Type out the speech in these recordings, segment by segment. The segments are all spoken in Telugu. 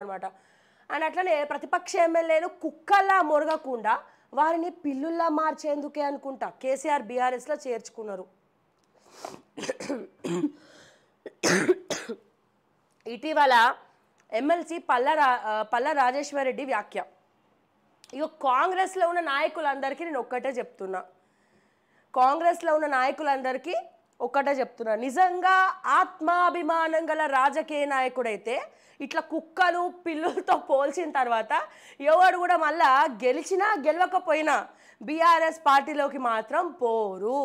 అనమాట అండ్ అట్లనే ప్రతిపక్ష ఎమ్మెల్యేలు కుక్కల్లా మొరగకుండా వారిని పిల్లుల్లా మార్చేందుకే అనుకుంటా కేసీఆర్ బీఆర్ఎస్లో చేర్చుకున్నారు ఇటీవల ఎమ్మెల్సీ పల్ల రా పల్ల రాజేశ్వరరెడ్డి వ్యాఖ్య ఇక కాంగ్రెస్లో ఉన్న నాయకులందరికీ నేను ఒక్కటే చెప్తున్నా కాంగ్రెస్లో ఉన్న నాయకులందరికీ ఒక్కటే చెప్తున్నా నిజంగా ఆత్మాభిమానం గల రాజకీయ నాయకుడైతే ఇట్లా కుక్కలు పిల్లులతో పోల్చిన తర్వాత ఎవడు కూడా మళ్ళా గెలిచినా గెలవకపోయినా బీఆర్ఎస్ పార్టీలోకి మాత్రం పోరు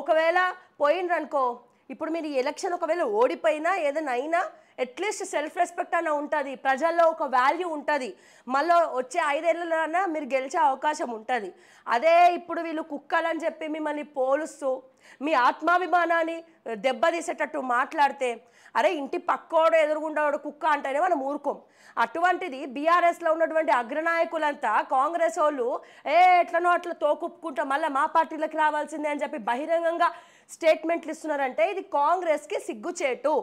ఒకవేళ పోయిండ్రనుకో ఇప్పుడు మీరు ఎలక్షన్ ఒకవేళ ఓడిపోయినా ఏదైనా అయినా అట్లీస్ట్ సెల్ఫ్ రెస్పెక్ట్ అన్న ఉంటుంది ప్రజల్లో ఒక వాల్యూ ఉంటుంది మళ్ళీ వచ్చే ఐదేళ్ళలోనైనా మీరు గెలిచే అవకాశం ఉంటుంది అదే ఇప్పుడు వీళ్ళు కుక్కలని చెప్పి మిమ్మల్ని పోలుస్తూ మీ ఆత్మాభిమానాన్ని దెబ్బతీసేటట్టు మాట్లాడితే అరే ఇంటి పక్కోడు ఎదురుగుండేవాడు కుక్క అంటేనే మనం ఊరుకోం అటువంటిది బీఆర్ఎస్లో ఉన్నటువంటి అగ్రనాయకులంతా కాంగ్రెస్ వాళ్ళు ఏ ఎట్లనో అట్లా తోకుప్పుకుంటా మళ్ళీ మా పార్టీలకు రావాల్సిందే అని చెప్పి బహిరంగంగా స్టేట్మెంట్లు ఇస్తున్నారంటే ఇది కాంగ్రెస్కి సిగ్గుచేటు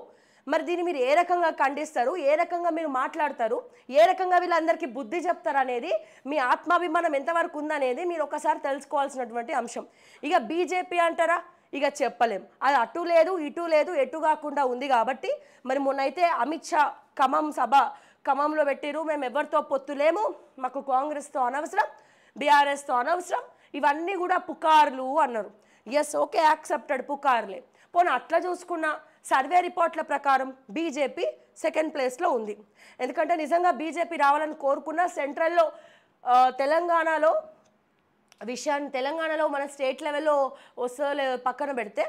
మరి దీన్ని మీరు ఏ రకంగా ఖండిస్తారు ఏ రకంగా మీరు మాట్లాడతారు ఏ రకంగా వీళ్ళందరికీ బుద్ధి చెప్తారు అనేది మీ ఆత్మాభిమానం ఎంతవరకు ఉందనేది మీరు ఒకసారి తెలుసుకోవాల్సినటువంటి అంశం ఇక బీజేపీ అంటారా ఇక చెప్పలేం అది అటు లేదు ఇటు లేదు ఎటు కాకుండా ఉంది కాబట్టి మరి మొన్నైతే అమిత్ షా ఖమ్మం సభ ఖమ్మంలో పెట్టిరు మేము ఎవరితో పొత్తులేము మాకు కాంగ్రెస్తో అనవసరం బీఆర్ఎస్తో అనవసరం ఇవన్నీ కూడా పుకార్లు అన్నారు ఎస్ ఓకే యాక్సెప్టెడ్ పుకార్లే పోనీ అట్లా చూసుకున్నా సర్వే రిపోర్ట్ల ప్రకారం బీజేపీ సెకండ్ ప్లేస్లో ఉంది ఎందుకంటే నిజంగా బీజేపీ రావాలని కోరుకున్న సెంట్రల్లో తెలంగాణలో విషయాన్ని తెలంగాణలో మన స్టేట్ లెవెల్లో వస్తుందో పక్కన పెడితే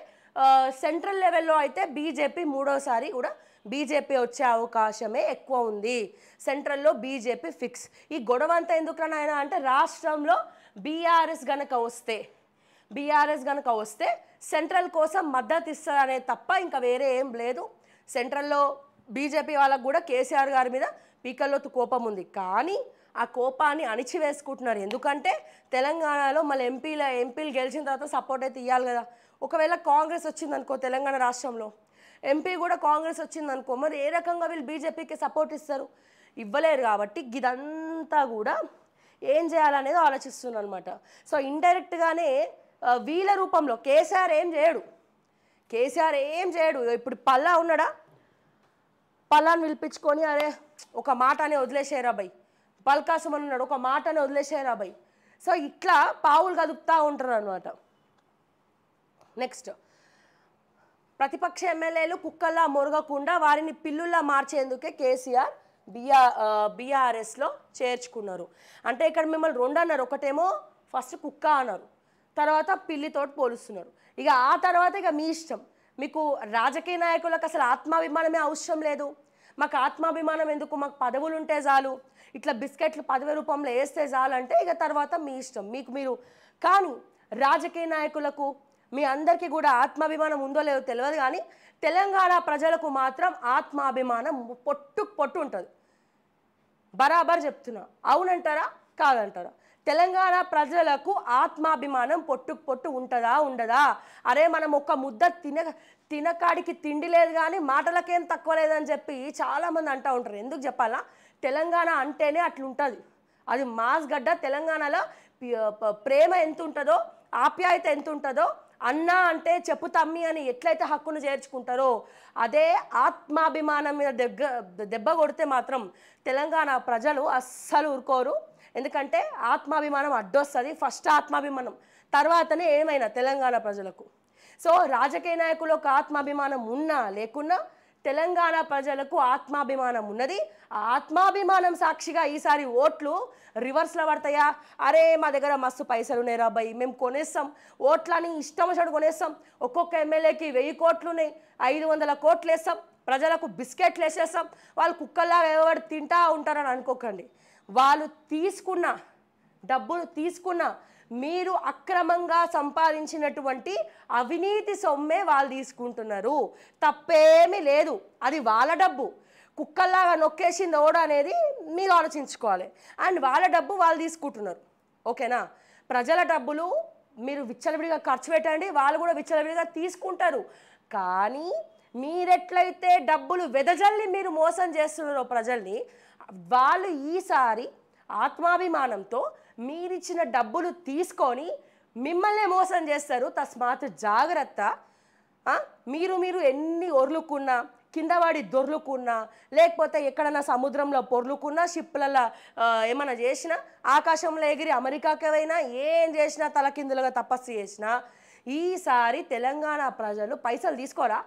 సెంట్రల్ లెవెల్లో అయితే బీజేపీ మూడోసారి కూడా బీజేపీ వచ్చే అవకాశమే ఎక్కువ ఉంది సెంట్రల్లో బీజేపీ ఫిక్స్ ఈ గొడవ అంతా ఎందుకన్నా అంటే రాష్ట్రంలో బీఆర్ఎస్ గనక వస్తే బీఆర్ఎస్ కనుక వస్తే సెంట్రల్ కోసం మద్దతు ఇస్తారనే తప్ప ఇంకా వేరే ఏం లేదు సెంట్రల్లో బీజేపీ వాళ్ళకు కూడా కేసీఆర్ గారి మీద పీకల్లోతు కోపం ఉంది కానీ ఆ కోపాన్ని అణిచివేసుకుంటున్నారు ఎందుకంటే తెలంగాణలో మళ్ళీ ఎంపీల ఎంపీలు గెలిచిన తర్వాత సపోర్ట్ అయితే ఇవ్వాలి కదా ఒకవేళ కాంగ్రెస్ వచ్చిందనుకో తెలంగాణ రాష్ట్రంలో ఎంపీ కూడా కాంగ్రెస్ వచ్చిందనుకో మరి ఏ రకంగా వీళ్ళు బీజేపీకి సపోర్ట్ ఇస్తారు ఇవ్వలేరు కాబట్టి ఇదంతా కూడా ఏం చేయాలనేది ఆలోచిస్తున్నారు అనమాట సో ఇండైరెక్ట్గానే వీల రూపంలో కేసీఆర్ ఏం చేయడు కేసీఆర్ ఏం చేయడు ఇప్పుడు పల్లా ఉన్నాడా పల్లాను పిలిపించుకొని అరే ఒక మాటనే వదిలేసేరా భయ్ పల్కాసం అని ఉన్నాడు ఒక మాటనే వదిలేసేరా భయ్ సో ఇట్లా పావులు కదుపుతూ ఉంటారు అనమాట నెక్స్ట్ ప్రతిపక్ష ఎమ్మెల్యేలు కుక్కల్లా మురగకుండా వారిని పిల్లుల్లా మార్చేందుకే కేసీఆర్ బీఆర్ బీఆర్ఎస్లో చేర్చుకున్నారు అంటే ఇక్కడ మిమ్మల్ని రెండు అన్నారు ఒకటేమో ఫస్ట్ కుక్క అన్నారు తర్వాత పిల్లితోటి పోలుస్తున్నారు ఇక ఆ తర్వాత ఇక మీ ఇష్టం మీకు రాజకీయ నాయకులకు అసలు ఆత్మాభిమానమే అవసరం లేదు మాకు ఆత్మాభిమానం ఎందుకు మాకు పదవులు ఉంటే చాలు ఇట్లా బిస్కెట్లు పదవి రూపంలో వేస్తే చాలు అంటే ఇక తర్వాత మీ ఇష్టం మీకు మీరు కానీ రాజకీయ నాయకులకు మీ అందరికీ కూడా ఆత్మాభిమానం ఉందో లేదో తెలియదు కానీ తెలంగాణ ప్రజలకు మాత్రం ఆత్మాభిమానం పొట్టు పొట్టు ఉంటుంది బరాబర్ చెప్తున్నా అవునంటారా కాదంటారా తెలంగాణ ప్రజలకు ఆత్మాభిమానం పొట్టు పొట్టు ఉంటుందా ఉండదా అరే మనం ఒక ముద్ద తిన తినకాడికి తిండి లేదు కానీ మాటలకేం తక్కువ లేదని చెప్పి చాలామంది అంటూ ఉంటారు ఎందుకు చెప్పాలా తెలంగాణ అంటేనే అట్లుంటుంది అది మాస్గడ్డ తెలంగాణలో ప్రేమ ఎంత ఉంటుందో ఆప్యాయత ఎంత ఉంటుందో అన్న అంటే చెప్పు తమ్మి అని ఎట్లయితే హక్కును చేర్చుకుంటారో అదే ఆత్మాభిమానం మీద దెగ్గ దెబ్బ కొడితే మాత్రం తెలంగాణ ప్రజలు అస్సలు ఊరుకోరు ఎందుకంటే ఆత్మాభిమానం అడ్డొస్తుంది ఫస్ట్ ఆత్మాభిమానం తర్వాతనే ఏమైనా తెలంగాణ ప్రజలకు సో రాజకీయ నాయకులు ఒక ఆత్మాభిమానం ఉన్నా లేకున్నా తెలంగాణ ప్రజలకు ఆత్మాభిమానం ఉన్నది ఆ ఆత్మాభిమానం సాక్షిగా ఈసారి ఓట్లు రివర్స్లో పడతాయా అరే మా దగ్గర మస్తు పైసలు ఉన్నాయి రాబాయి మేము కొనేస్తాం ఓట్లని ఇష్టం వచ్చినట్టు కొనేస్తాం ఒక్కొక్క ఎమ్మెల్యేకి వెయ్యి కోట్లు ఉన్నాయి ఐదు వందల కోట్లు వేస్తాం ప్రజలకు బిస్కెట్లు వేసేస్తాం వాళ్ళు కుక్కల్లా ఎవరు తింటా ఉంటారని అనుకోకండి వాళ్ళు తీసుకున్న డబ్బులు తీసుకున్న మీరు అక్రమంగా సంపాదించినటువంటి అవినీతి సొమ్మే వాళ్ళు తీసుకుంటున్నారు తప్పేమీ లేదు అది వాళ్ళ డబ్బు కుక్కల్లాగా నొక్కేసింది నోడ అనేది మీరు ఆలోచించుకోవాలి అండ్ వాళ్ళ డబ్బు వాళ్ళు తీసుకుంటున్నారు ఓకేనా ప్రజల డబ్బులు మీరు విచ్చలవిడిగా ఖర్చు పెట్టండి వాళ్ళు కూడా విచ్చలవిడిగా తీసుకుంటారు కానీ మీరెట్లయితే డబ్బులు వెదజల్లి మీరు మోసం చేస్తున్నారో ప్రజల్ని వాళ్ళు ఈసారి ఆత్మాభిమానంతో మీరిచ్చిన డబ్బులు తీసుకొని మిమ్మల్ని మోసం చేస్తారు తస్మాత్ జాగ్రత్త మీరు మీరు ఎన్ని ఒర్లుకున్నా కిందవాడి దొర్లుకున్నా లేకపోతే ఎక్కడన్నా సముద్రంలో పొర్లుకున్నా షిప్లలో ఏమైనా చేసినా ఆకాశంలో ఎగిరి అమెరికాకేవైనా ఏం చేసినా తలకిందులుగా తపస్సు చేసినా ఈసారి తెలంగాణ ప్రజలు పైసలు తీసుకోరా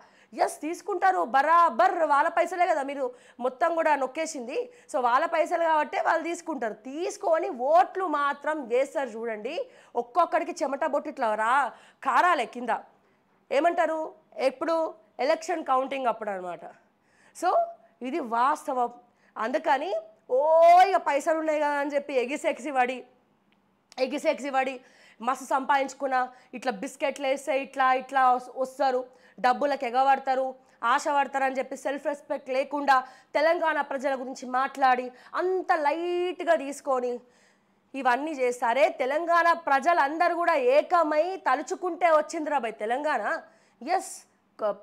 ఎస్ తీసుకుంటారు బరాబర్ వాళ్ళ పైసలే కదా మీరు మొత్తం కూడా నొక్కేసింది సో వాళ్ళ పైసలు కాబట్టి వాళ్ళు తీసుకుంటారు తీసుకొని ఓట్లు మాత్రం వేస్తారు చూడండి ఒక్కొక్కడికి చెమట బొట్టు ఇట్లా రా కారాలే కింద ఏమంటారు ఎప్పుడు ఎలక్షన్ కౌంటింగ్ అప్పుడు అనమాట సో ఇది వాస్తవం అందుకని ఓ ఇక పైసలు ఉన్నాయి కదా అని చెప్పి ఎగిసెగిసి పడి ఎగిసెగిసి పడి మస్తు సంపాదించుకున్న ఇట్లా బిస్కెట్లు వేస్తే ఇట్లా ఇట్లా వస్తారు డబ్బులకు ఎగబడతారు ఆశ అని చెప్పి సెల్ఫ్ రెస్పెక్ట్ లేకుండా తెలంగాణ ప్రజల గురించి మాట్లాడి అంత లైట్గా తీసుకొని ఇవన్నీ చేస్తారే తెలంగాణ ప్రజలందరూ కూడా ఏకమై తలుచుకుంటే వచ్చిందిరా భయ్ తెలంగాణ ఎస్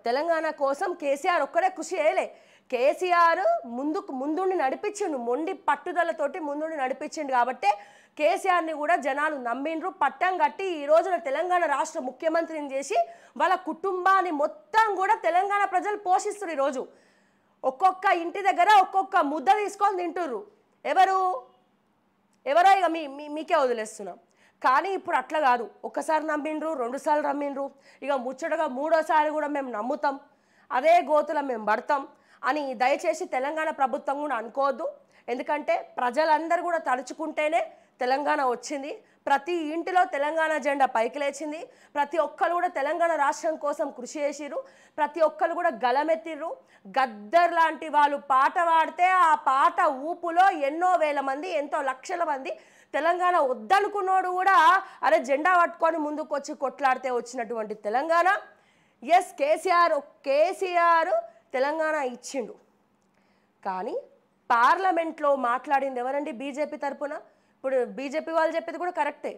తెలంగాణ కోసం కేసీఆర్ ఒక్కడే కృషి చేయలే కేసీఆర్ ముందుకు ముందుండి నడిపించిండు మొండి పట్టుదలతోటి ముందుండి నడిపించిండు కాబట్టి కేసీఆర్ని కూడా జనాలు నమ్మిండ్రు పట్టం కట్టి ఈ రోజున తెలంగాణ రాష్ట్ర ముఖ్యమంత్రిని చేసి వాళ్ళ కుటుంబాన్ని మొత్తం కూడా తెలంగాణ ప్రజలు పోషిస్తారు ఈరోజు ఒక్కొక్క ఇంటి దగ్గర ఒక్కొక్క ముద్ద తీసుకొని తింటుర్రు ఎవరు ఎవరో ఇక మీ మీకే వదిలేస్తున్నాం కానీ ఇప్పుడు అట్లా కాదు ఒక్కసారి నమ్మిండ్రు రెండుసార్లు నమ్మిండ్రు ఇక ముచ్చటగా మూడోసారి కూడా మేము నమ్ముతాం అదే గోతుల మేము పడతాం అని దయచేసి తెలంగాణ ప్రభుత్వం కూడా అనుకోవద్దు ఎందుకంటే ప్రజలందరూ కూడా తలుచుకుంటేనే తెలంగాణ వచ్చింది ప్రతి ఇంటిలో తెలంగాణ జెండా పైకి లేచింది ప్రతి ఒక్కరు కూడా తెలంగాణ రాష్ట్రం కోసం కృషి చేసిరు ప్రతి ఒక్కరు కూడా గలమెత్తిర్రు గద్దర్ లాంటి వాళ్ళు పాట పాడితే ఆ పాట ఊపులో ఎన్నో వేల మంది ఎంతో లక్షల మంది తెలంగాణ వద్దనుకున్నోడు కూడా అరే జెండా పట్టుకొని ముందుకు వచ్చి కొట్లాడితే వచ్చినటువంటి తెలంగాణ ఎస్ కేసీఆర్ కేసీఆర్ తెలంగాణ ఇచ్చిండు కానీ పార్లమెంట్లో మాట్లాడింది ఎవరండి బీజేపీ తరపున ఇప్పుడు బీజేపీ వాళ్ళు చెప్పేది కూడా కరెక్టే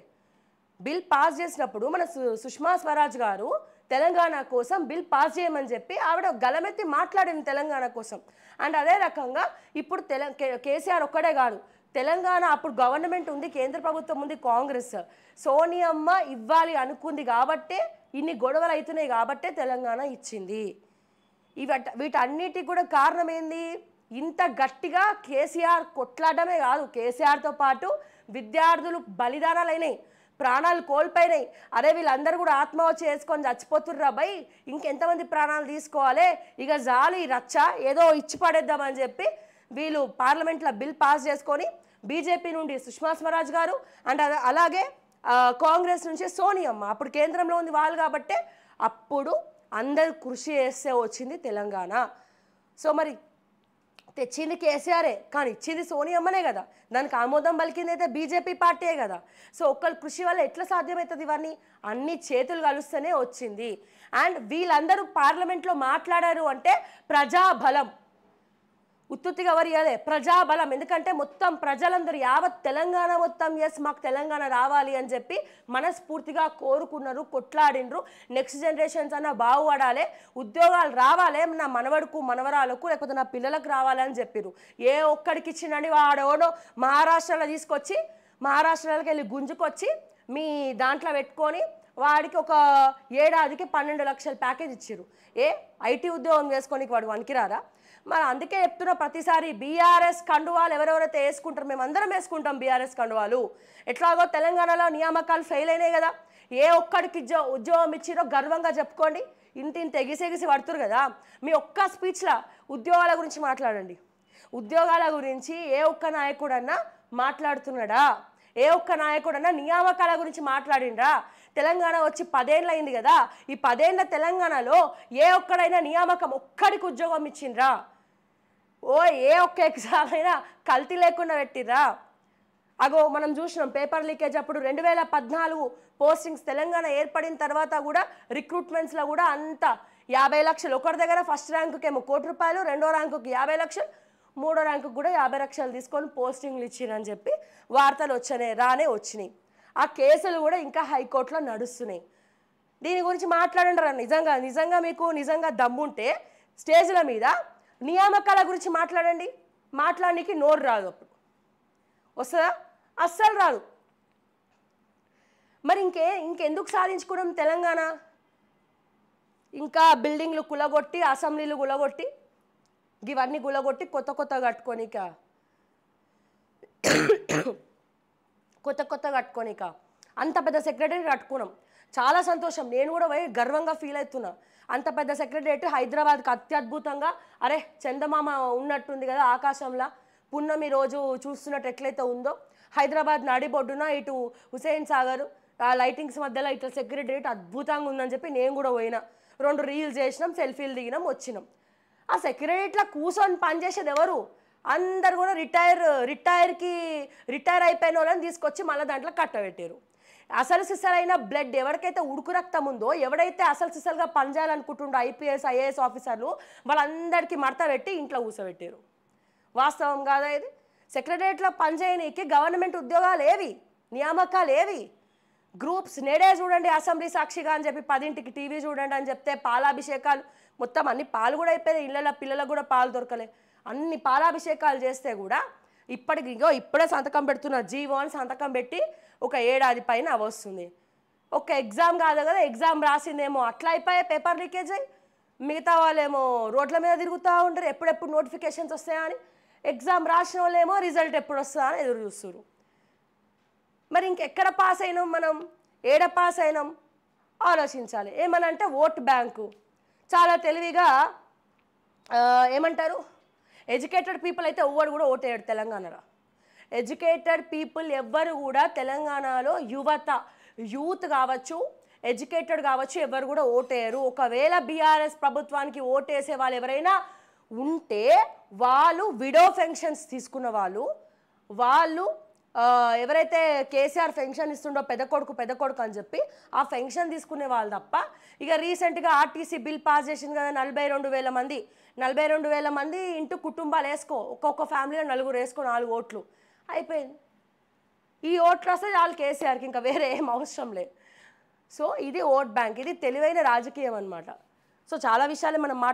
బిల్ పాస్ చేసినప్పుడు మన సుష్మా స్వరాజ్ గారు తెలంగాణ కోసం బిల్ పాస్ చేయమని చెప్పి ఆవిడ గలమెత్తి మాట్లాడింది తెలంగాణ కోసం అండ్ అదే రకంగా ఇప్పుడు తెల కేసీఆర్ ఒక్కడే కాదు తెలంగాణ అప్పుడు గవర్నమెంట్ ఉంది కేంద్ర ప్రభుత్వం ఉంది కాంగ్రెస్ సోనియమ్మ ఇవ్వాలి అనుకుంది కాబట్టే ఇన్ని గొడవలు అవుతున్నాయి కాబట్టే తెలంగాణ ఇచ్చింది ఇవి వీటన్నిటికి కూడా కారణం ఏంది ఇంత గట్టిగా కేసీఆర్ కొట్లాడమే కాదు కేసీఆర్తో పాటు విద్యార్థులు బలిదానాలైనాయి ప్రాణాలు కోల్పోయినాయి అరే వీళ్ళందరూ కూడా ఆత్మహత్య చేసుకొని చచ్చిపోతుర్రా బై ఇంకెంతమంది ప్రాణాలు తీసుకోవాలి ఇక జాలి రచ్చ ఏదో ఇచ్చి పడేద్దామని చెప్పి వీళ్ళు పార్లమెంట్లో బిల్ పాస్ చేసుకొని బీజేపీ నుండి సుష్మా స్వరాజ్ గారు అండ్ అలాగే కాంగ్రెస్ నుంచి సోనియమ్మ అప్పుడు కేంద్రంలో ఉంది వాళ్ళు కాబట్టే అప్పుడు అందరు కృషి చేస్తే వచ్చింది తెలంగాణ సో మరి తెచ్చింది కేసీఆరే కానీ ఇచ్చింది సోనియమ్మనే కదా దానికి ఆమోదం పలికింది అయితే బీజేపీ పార్టీయే కదా సో ఒక్కళ్ళ కృషి వల్ల ఎట్లా సాధ్యమవుతుంది ఇవన్నీ అన్ని చేతులు కలుస్తూనే వచ్చింది అండ్ వీళ్ళందరూ పార్లమెంట్లో మాట్లాడారు అంటే ప్రజాబలం ఉత్తుత్తిగా ఎవరు ఇవ్వలే ప్రజాబలం ఎందుకంటే మొత్తం ప్రజలందరూ యావత్ తెలంగాణ మొత్తం ఎస్ మాకు తెలంగాణ రావాలి అని చెప్పి మనస్ఫూర్తిగా కోరుకున్నారు కొట్లాడినరు నెక్స్ట్ జనరేషన్స్ అన్న బాగుపడాలి ఉద్యోగాలు రావాలి నా మనవడుకు మనవరాలకు లేకపోతే నా పిల్లలకు రావాలని చెప్పిరు ఏ ఒక్కడికి ఇచ్చినని వాడోనో మహారాష్ట్రలో తీసుకొచ్చి మహారాష్ట్రలోకి వెళ్ళి గుంజుకొచ్చి మీ దాంట్లో పెట్టుకొని వాడికి ఒక ఏడాదికి పన్నెండు లక్షల ప్యాకేజ్ ఇచ్చారు ఏ ఐటీ ఉద్యోగం చేసుకోనికి వాడు వనికిరారా మరి అందుకే చెప్తున్న ప్రతిసారి బీఆర్ఎస్ కండువాలు ఎవరెవరైతే వేసుకుంటారు మేము అందరం వేసుకుంటాం బీఆర్ఎస్ కండువాలు ఎట్లాగో తెలంగాణలో నియామకాలు ఫెయిల్ అయినాయి కదా ఏ ఒక్కడికి ఉద్యోగం ఇచ్చిరో గర్వంగా చెప్పుకోండి ఇంత ఇంత ఎగిసెగిసి పడుతురు కదా మీ ఒక్క స్పీచ్లో ఉద్యోగాల గురించి మాట్లాడండి ఉద్యోగాల గురించి ఏ ఒక్క నాయకుడన్నా మాట్లాడుతున్నాడా ఏ ఒక్క నాయకుడన్నా నియామకాల గురించి మాట్లాడిండ్రా తెలంగాణ వచ్చి పదేళ్ళు అయింది కదా ఈ పదేళ్ళ తెలంగాణలో ఏ ఒక్కడైనా నియామకం ఒక్కడికి ఉద్యోగం ఇచ్చిండ్రా ఓ ఏ ఒక్క ఎగ్జామ్ అయినా కల్తీ లేకుండా పెట్టిర్రా అగో మనం చూసినాం పేపర్ లీకేజ్ అప్పుడు రెండు వేల పద్నాలుగు పోస్టింగ్స్ తెలంగాణ ఏర్పడిన తర్వాత కూడా రిక్రూట్మెంట్స్లో కూడా అంత యాభై లక్షలు ఒకరి దగ్గర ఫస్ట్ ర్యాంకుకేమో కోటి రూపాయలు రెండో ర్యాంకుకి యాభై లక్షలు మూడో ర్యాంకు కూడా యాభై లక్షలు తీసుకొని పోస్టింగ్లు ఇచ్చినని చెప్పి వార్తలు వచ్చినాయి రానే వచ్చినాయి ఆ కేసులు కూడా ఇంకా హైకోర్టులో నడుస్తున్నాయి దీని గురించి మాట్లాడండి రా నిజంగా నిజంగా మీకు నిజంగా దమ్ముంటే స్టేజ్ల మీద నియామకాల గురించి మాట్లాడండి మాట్లాడడానికి నోరు రాదు అప్పుడు వస్తుందా అస్సలు రాదు మరి ఇంకే ఇంకెందుకు సాధించుకోవడం తెలంగాణ ఇంకా బిల్డింగ్లు కులగొట్టి అసెంబ్లీలు కులగొట్టి ఇవన్నీ గులగొట్టి కొత్త కొత్త కట్టుకోనిక కొత్త కొత్త కట్టుకోనిక అంత పెద్ద సెక్రటరీ కట్టుకున్నాం చాలా సంతోషం నేను కూడా పోయి గర్వంగా ఫీల్ అవుతున్నా అంత పెద్ద సెక్రటరేట్ హైదరాబాద్కి అత్యద్భుతంగా అరే చందమామ ఉన్నట్టుంది కదా ఆకాశంలో పున్నమి రోజు చూస్తున్నట్టు ఎట్లయితే ఉందో హైదరాబాద్ నడిబొడ్డున ఇటు హుసేన్ సాగర్ ఆ లైటింగ్స్ మధ్యలో ఇట్లా సెక్రటరేట్ అద్భుతంగా ఉందని చెప్పి నేను కూడా పోయినా రెండు రీల్స్ చేసినాం సెల్ఫీలు దిగినాం వచ్చినాం ఆ సెక్యూరిటీలో కూర్చొని పనిచేసేది ఎవరు అందరు కూడా రిటైర్ రిటైర్కి రిటైర్ అయిపోయిన వాళ్ళని తీసుకొచ్చి మళ్ళీ దాంట్లో కట్టబెట్టారు అసలు సిసలైన బ్లడ్ ఎవరికైతే ఉడుకు రక్తం ఉందో ఎవడైతే అసలు సిసలుగా పనిచేయాలనుకుంటుండో ఐపీఎస్ ఐఏఎస్ ఆఫీసర్లు వాళ్ళందరికీ మడత పెట్టి ఇంట్లో కూసబెట్టారు వాస్తవం కాదా ఇది సెక్రటరియట్లో పనిచేయనీకి గవర్నమెంట్ ఉద్యోగాలు ఏవి నియామకాలు ఏవి గ్రూప్స్ నేడే చూడండి అసెంబ్లీ సాక్షిగా అని చెప్పి పదింటికి టీవీ చూడండి అని చెప్తే పాలాభిషేకాలు మొత్తం అన్ని పాలు కూడా అయిపోయాయి ఇళ్ళల్లో పిల్లలకు కూడా పాలు దొరకలే అన్ని పాలాభిషేకాలు చేస్తే కూడా ఇప్పటికి ఇంకో ఇప్పుడే సంతకం పెడుతున్న జీవో అని సంతకం పెట్టి ఒక ఏడాది పైన వస్తుంది ఒక ఎగ్జామ్ కాదు కదా ఎగ్జామ్ రాసిందేమో అట్లా అయిపోయే పేపర్ లీకేజ్ అయ్యి మిగతా వాళ్ళేమో రోడ్ల మీద తిరుగుతూ ఉంటారు ఎప్పుడెప్పుడు నోటిఫికేషన్స్ వస్తాయా అని ఎగ్జామ్ రాసిన వాళ్ళేమో రిజల్ట్ ఎప్పుడు వస్తుందా అని ఎదురు చూస్తున్నారు మరి ఇంకెక్కడ పాస్ అయినాం మనం ఏడ పాస్ అయినాం ఆలోచించాలి ఏమనంటే ఓట్ బ్యాంకు చాలా తెలివిగా ఏమంటారు ఎడ్యుకేటెడ్ పీపుల్ అయితే ఎవ్వరు కూడా ఓటేయడు తెలంగాణలో ఎడ్యుకేటెడ్ పీపుల్ ఎవ్వరు కూడా తెలంగాణలో యువత యూత్ కావచ్చు ఎడ్యుకేటెడ్ కావచ్చు ఎవరు కూడా ఓటేయరు ఒకవేళ బీఆర్ఎస్ ప్రభుత్వానికి ఓటేసే వాళ్ళు ఎవరైనా ఉంటే వాళ్ళు విడో పెన్షన్స్ తీసుకున్న వాళ్ళు వాళ్ళు ఎవరైతే కేసీఆర్ పెన్షన్ ఇస్తుండో పెద్ద కొడుకు పెద్ద కొడుకు అని చెప్పి ఆ పెన్షన్ తీసుకునే వాళ్ళు తప్ప ఇక రీసెంట్గా ఆర్టీసీ బిల్ పాస్ చేసింది కదా నలభై రెండు వేల మంది నలభై రెండు వేల మంది ఇంటూ కుటుంబాలు వేసుకో ఒక్కొక్క ఫ్యామిలీలో నలుగురు వేసుకో నాలుగు ఓట్లు అయిపోయింది ఈ ఓట్లు వస్తే వాళ్ళు కేసీఆర్కి ఇంకా వేరే ఏం అవసరం లేదు సో ఇది ఓట్ బ్యాంక్ ఇది తెలివైన రాజకీయం అనమాట సో చాలా విషయాలు మనం